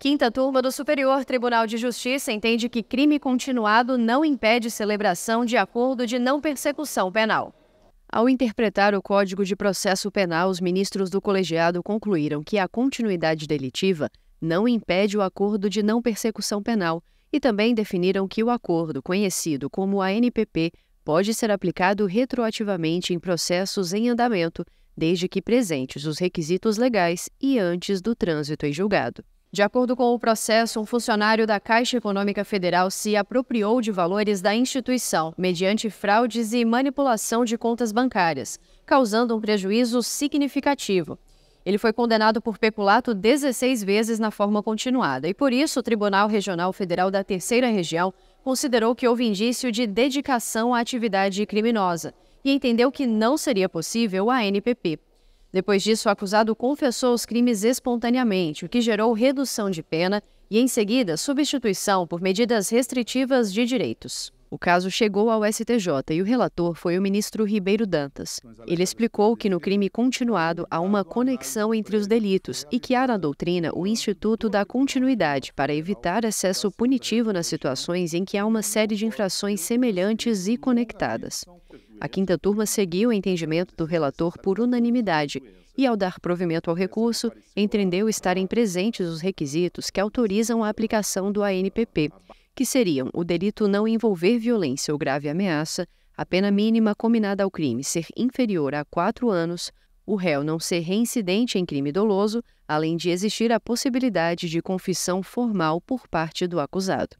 Quinta turma do Superior Tribunal de Justiça entende que crime continuado não impede celebração de acordo de não persecução penal. Ao interpretar o Código de Processo Penal, os ministros do colegiado concluíram que a continuidade delitiva não impede o acordo de não persecução penal e também definiram que o acordo, conhecido como ANPP, pode ser aplicado retroativamente em processos em andamento, desde que presentes os requisitos legais e antes do trânsito em julgado. De acordo com o processo, um funcionário da Caixa Econômica Federal se apropriou de valores da instituição mediante fraudes e manipulação de contas bancárias, causando um prejuízo significativo. Ele foi condenado por peculato 16 vezes na forma continuada e, por isso, o Tribunal Regional Federal da Terceira Região considerou que houve indício de dedicação à atividade criminosa e entendeu que não seria possível a NPP depois disso, o acusado confessou os crimes espontaneamente, o que gerou redução de pena e, em seguida, substituição por medidas restritivas de direitos. O caso chegou ao STJ e o relator foi o ministro Ribeiro Dantas. Ele explicou que no crime continuado há uma conexão entre os delitos e que há na doutrina o instituto da continuidade para evitar excesso punitivo nas situações em que há uma série de infrações semelhantes e conectadas. A quinta turma seguiu o entendimento do relator por unanimidade e, ao dar provimento ao recurso, entendeu estarem presentes os requisitos que autorizam a aplicação do ANPP, que seriam o delito não envolver violência ou grave ameaça, a pena mínima combinada ao crime ser inferior a quatro anos, o réu não ser reincidente em crime doloso, além de existir a possibilidade de confissão formal por parte do acusado.